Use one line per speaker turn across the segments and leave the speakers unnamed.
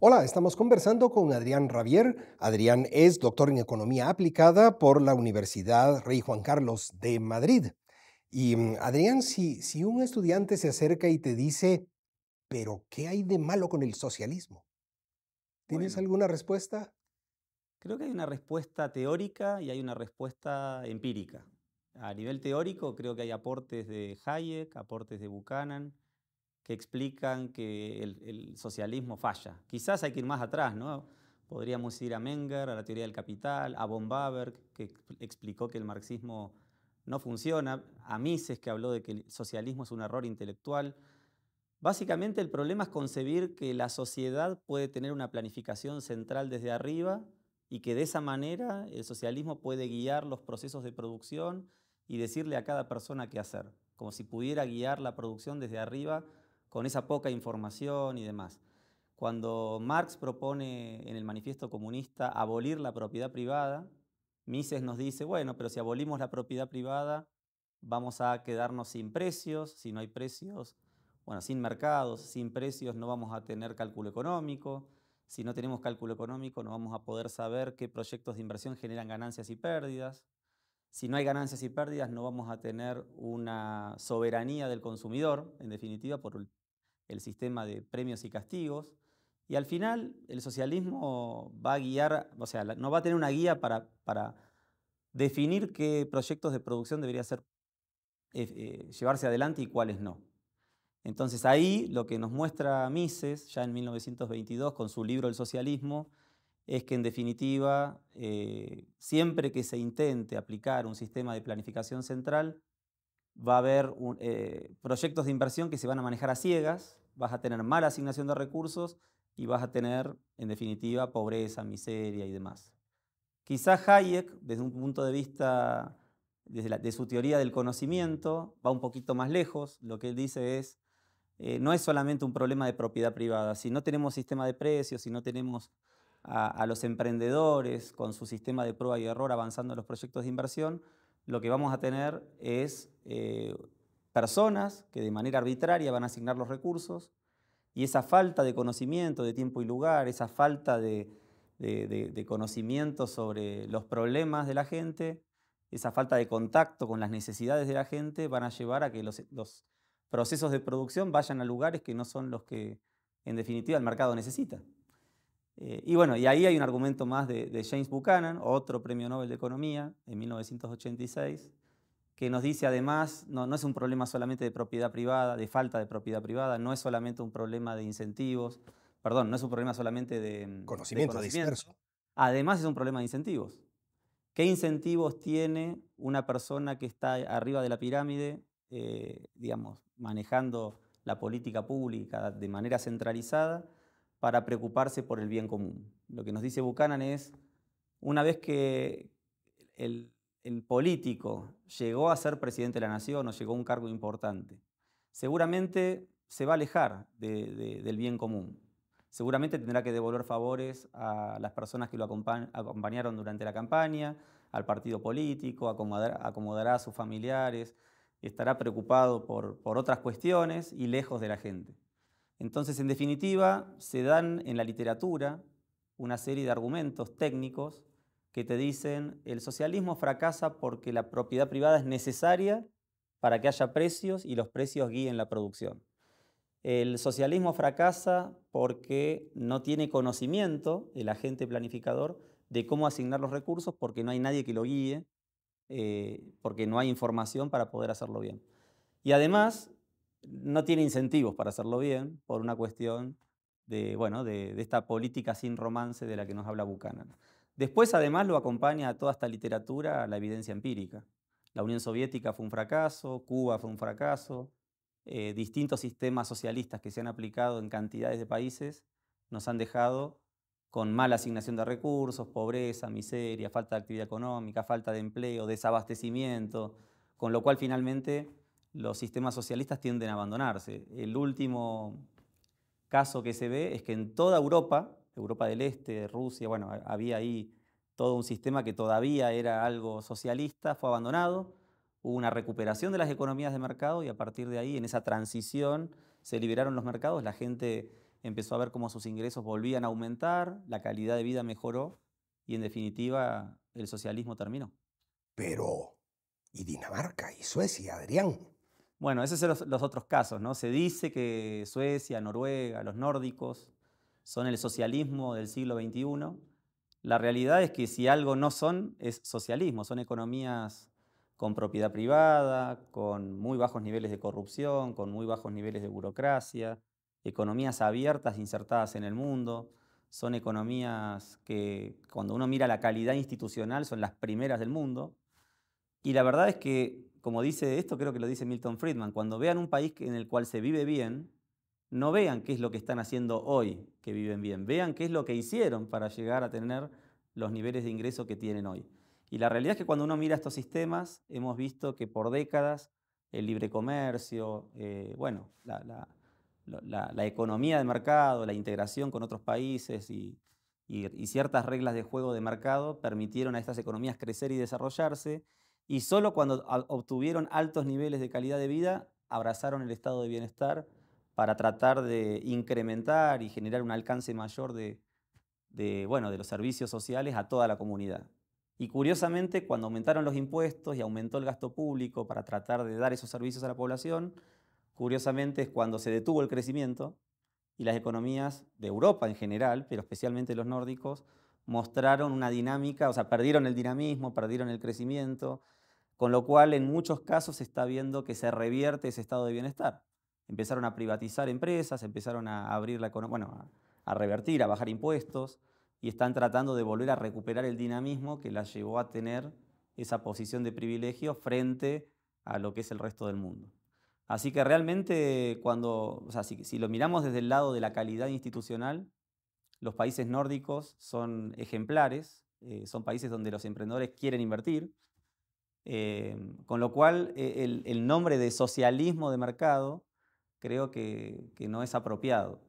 Hola, estamos conversando con Adrián Ravier. Adrián es doctor en Economía Aplicada por la Universidad Rey Juan Carlos de Madrid. Y mm, Adrián, si, un estudiante se acerca y te dice, pero ¿qué hay de malo con el socialismo? ¿Tienes alguna respuesta?
Creo que hay una respuesta teórica y hay una respuesta empírica. A nivel teórico, creo que hay aportes de Hayek, aportes de Buchanan, que explican que el, socialismo falla. Quizás hay que ir más atrás, ¿no? Podríamos ir a Menger, a la teoría del capital, a von Baber, que explicó que el marxismo no funciona, a Mises, que habló de que el socialismo es un error intelectual. Básicamente el problema es concebir que la sociedad puede tener una planificación central desde arriba y que de esa manera el socialismo puede guiar los procesos de producción y decirle a cada persona qué hacer, como si pudiera guiar la producción desde arriba con esa poca información y demás. Cuando Marx propone en el manifiesto comunista abolir la propiedad privada, Mises nos dice, bueno, pero si abolimos la propiedad privada, vamos a quedarnos sin precios, si no hay precios, bueno, sin mercados, sin precios no vamos a tener cálculo económico, si no tenemos cálculo económico no vamos a poder saber qué proyectos de inversión generan ganancias y pérdidas, si no hay ganancias y pérdidas, no vamos a tener una soberanía del consumidor, en definitiva, por, el sistema de premios y castigos. Y al final el socialismo va a guiar, o sea, no va a tener una guía para, definir qué proyectos de producción debería ser, eh, eh, llevarse adelante y cuáles no. Entonces ahí lo que nos muestra Mises, ya en 1922, con su libro El socialismo, es que en definitiva, eh, siempre que se intente aplicar un sistema de planificación central, va a haber proyectos de inversión que se van a manejar a ciegas, vas a tener mala asignación de recursos y vas a tener, en definitiva, pobreza, miseria y demás. Quizá Hayek, desde un punto de vista de su teoría del conocimiento, va un poquito más lejos. Lo que él dice es, eh, no es solamente un problema de propiedad privada. Si no tenemos sistema de precios, si no tenemos a, los emprendedores con su sistema de prueba y error avanzando en los proyectos de inversión, lo que vamos a tener es eh, personas que de manera arbitraria van a asignar los recursos y esa falta de conocimiento de tiempo y lugar, esa falta de, conocimiento sobre los problemas de la gente, esa falta de contacto con las necesidades de la gente van a llevar a que los, procesos de producción vayan a lugares que no son los que en definitiva el mercado necesita. Eh, y bueno, y ahí hay un argumento más de, de, James Buchanan, otro premio Nobel de Economía en 1986, que nos dice además, no, no es un problema solamente de propiedad privada, de falta de propiedad privada, no es solamente un problema de incentivos, perdón, no es un problema solamente de conocimiento, disperso. Además es un problema de incentivos. ¿Qué incentivos tiene una persona que está arriba de la pirámide, eh, digamos, manejando la política pública de manera centralizada para preocuparse por el bien común? Lo que nos dice Buchanan es, una vez que el, el político llegó a ser presidente de la nación o llegó a un cargo importante, seguramente se va a alejar del bien común. Seguramente tendrá que devolver favores a las personas que lo acompañaron durante la campaña, al partido político, acomodará a sus familiares, estará preocupado por otras cuestiones y lejos de la gente. Entonces, en definitiva, se dan en la literatura una serie de argumentos técnicos que te dicen el socialismo fracasa porque la propiedad privada es necesaria para que haya precios y los precios guíen la producción. El socialismo fracasa porque no tiene conocimiento el agente planificador de cómo asignar los recursos porque no hay nadie que lo guíe, eh, porque no hay información para poder hacerlo bien. Y además no tiene incentivos para hacerlo bien por una cuestión de, bueno, de esta política sin romance de la que nos habla Buchanan. Después, además, lo acompaña a toda esta literatura la evidencia empírica. La Unión Soviética fue un fracaso, Cuba fue un fracaso, eh, distintos sistemas socialistas que se han aplicado en cantidades de países nos han dejado con mala asignación de recursos, pobreza, miseria, falta de actividad económica, falta de empleo, desabastecimiento, con lo cual finalmente los sistemas socialistas tienden a abandonarse. El último caso que se ve es que en toda Europa Europa del Este, Rusia, bueno, había ahí todo un sistema que todavía era algo socialista, fue abandonado, hubo una recuperación de las economías de mercado y a partir de ahí, en esa transición, se liberaron los mercados, la gente empezó a ver cómo sus ingresos volvían a aumentar, la calidad de vida mejoró y en definitiva el socialismo terminó. Pero, ¿y Dinamarca y Suecia, Adrián? Bueno, esos son los, los otros casos, ¿no? Se dice que Suecia, Noruega, los nórdicos, son el socialismo del siglo XXI. La realidad es que si algo no son, es socialismo, son economías con propiedad privada, con muy bajos niveles de corrupción, con muy bajos niveles de burocracia, economías abiertas, insertadas en el mundo, son economías que cuando uno mira la calidad institucional son las primeras del mundo. Y la verdad es que, como dice esto, creo que lo dice Milton Friedman, cuando vean un país en el cual se vive bien, no vean qué es lo que están haciendo hoy que viven bien, vean qué es lo que hicieron para llegar a tener los niveles de ingreso que tienen hoy. Y la realidad es que cuando uno mira estos sistemas, hemos visto que por décadas el libre comercio, eh, bueno, la, economía de mercado, la integración con otros países y, y ciertas reglas de juego de mercado permitieron a estas economías crecer y desarrollarse. Y solo cuando obtuvieron altos niveles de calidad de vida, abrazaron el estado de bienestar para tratar de incrementar y generar un alcance mayor de, de, bueno, de los servicios sociales a toda la comunidad. Y curiosamente, cuando aumentaron los impuestos y aumentó el gasto público para tratar de dar esos servicios a la población, curiosamente es cuando se detuvo el crecimiento y las economías de Europa en general, pero especialmente los nórdicos, mostraron una dinámica, o sea, perdieron el dinamismo, perdieron el crecimiento, con lo cual en muchos casos se está viendo que se revierte ese estado de bienestar empezaron a privatizar empresas, empezaron a abrir a, revertir, a bajar impuestos, y están tratando de volver a recuperar el dinamismo que las llevó a tener esa posición de privilegio frente a lo que es el resto del mundo. Así que realmente cuando, si, lo miramos desde el lado de la calidad institucional, los países nórdicos son ejemplares, eh, son países donde los emprendedores quieren invertir, eh, con lo cual eh, el nombre de socialismo de mercado creo que, no es apropiado.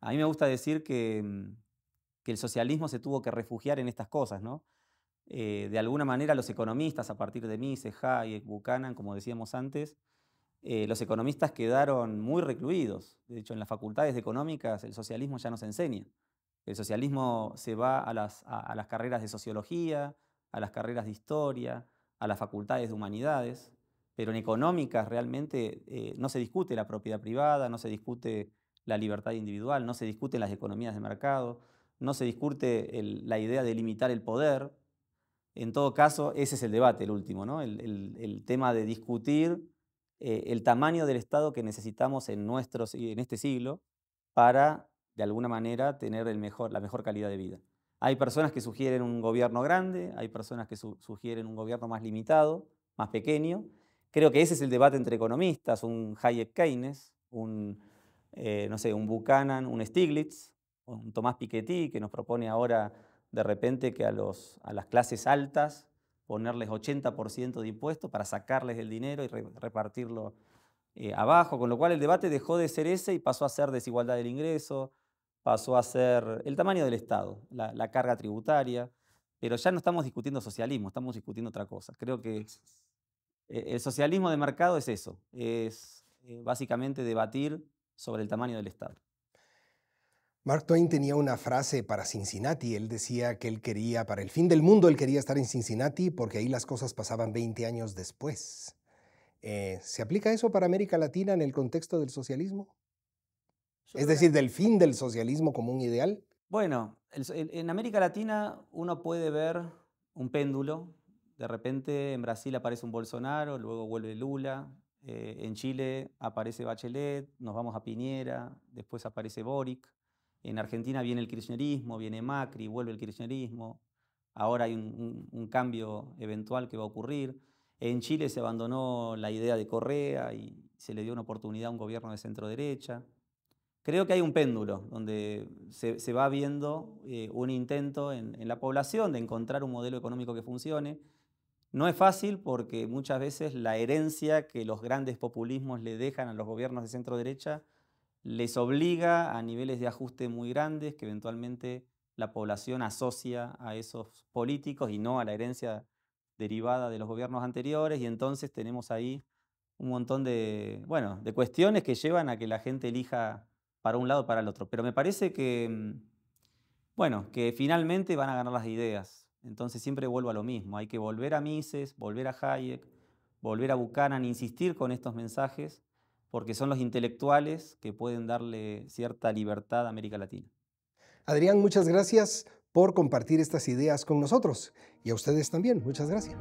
A mí me gusta decir que, mm, el socialismo se tuvo que refugiar en estas cosas, eh, de alguna manera los economistas, a partir de Mises, Hayek, Buchanan, como decíamos antes, eh, los economistas quedaron muy recluidos. De hecho, en las facultades de económicas el socialismo ya no se enseña. El socialismo se va a las, a las carreras de sociología, a las carreras de historia, a las facultades de humanidades pero en económicas realmente eh, no se discute la propiedad privada, no se discute la libertad individual, no se discuten las economías de mercado, no se discute la idea de limitar el poder. En todo caso, ese es el debate, el último, ¿no? el, tema de discutir eh, el tamaño del Estado que necesitamos en, en este siglo para, de alguna manera, tener el mejor, la mejor calidad de vida. Hay personas que sugieren un gobierno grande, hay personas que sugieren un gobierno más limitado, más pequeño, Creo que ese es el debate entre economistas, un Hayek-Keynes, un, eh, no sé, un Buchanan, un Stiglitz, un Tomás Piketty, que nos propone ahora de repente que a, los, a las clases altas ponerles 80% de impuestos para sacarles el dinero y repartirlo eh, abajo, con lo cual el debate dejó de ser ese y pasó a ser desigualdad del ingreso, pasó a ser el tamaño del Estado, la, la carga tributaria, pero ya no estamos discutiendo socialismo, estamos discutiendo otra cosa. Creo que eh, el socialismo de mercado es eso, es eh, básicamente debatir sobre el tamaño del Estado.
Mark Twain tenía una frase para Cincinnati. Él decía que él quería, para el fin del mundo, él quería estar en Cincinnati porque ahí las cosas pasaban 20 años después. Eh, ¿Se aplica eso para América Latina en el contexto del socialismo? es decir, del fin del socialismo como un ideal.
Bueno, en América Latina uno puede ver un péndulo de repente en Brasil aparece un Bolsonaro, luego vuelve Lula, eh, en Chile aparece Bachelet, nos vamos a Piñera, después aparece Boric, en Argentina viene el kirchnerismo, viene Macri, vuelve el kirchnerismo, ahora hay un, cambio eventual que va a ocurrir. En Chile se abandonó la idea de Correa y se le dio una oportunidad a un gobierno de centro derecha. Creo que hay un péndulo donde se, va viendo eh, un intento en la población de encontrar un modelo económico que funcione. No es fácil porque muchas veces la herencia que los grandes populismos le dejan a los gobiernos de centro derecha les obliga a niveles de ajuste muy grandes que eventualmente la población asocia a esos políticos y no a la herencia derivada de los gobiernos anteriores y entonces tenemos ahí un montón de, bueno, de cuestiones que llevan a que la gente elija para un lado o para el otro. Pero me parece que, mm, bueno, que finalmente van a ganar las ideas. Entonces siempre vuelvo a lo mismo, hay que volver a Mises, volver a Hayek, volver a Buchanan, insistir con estos mensajes, porque son los intelectuales que pueden darle cierta libertad a América Latina.
Adrián, muchas gracias por compartir estas ideas con nosotros y a ustedes también, muchas gracias.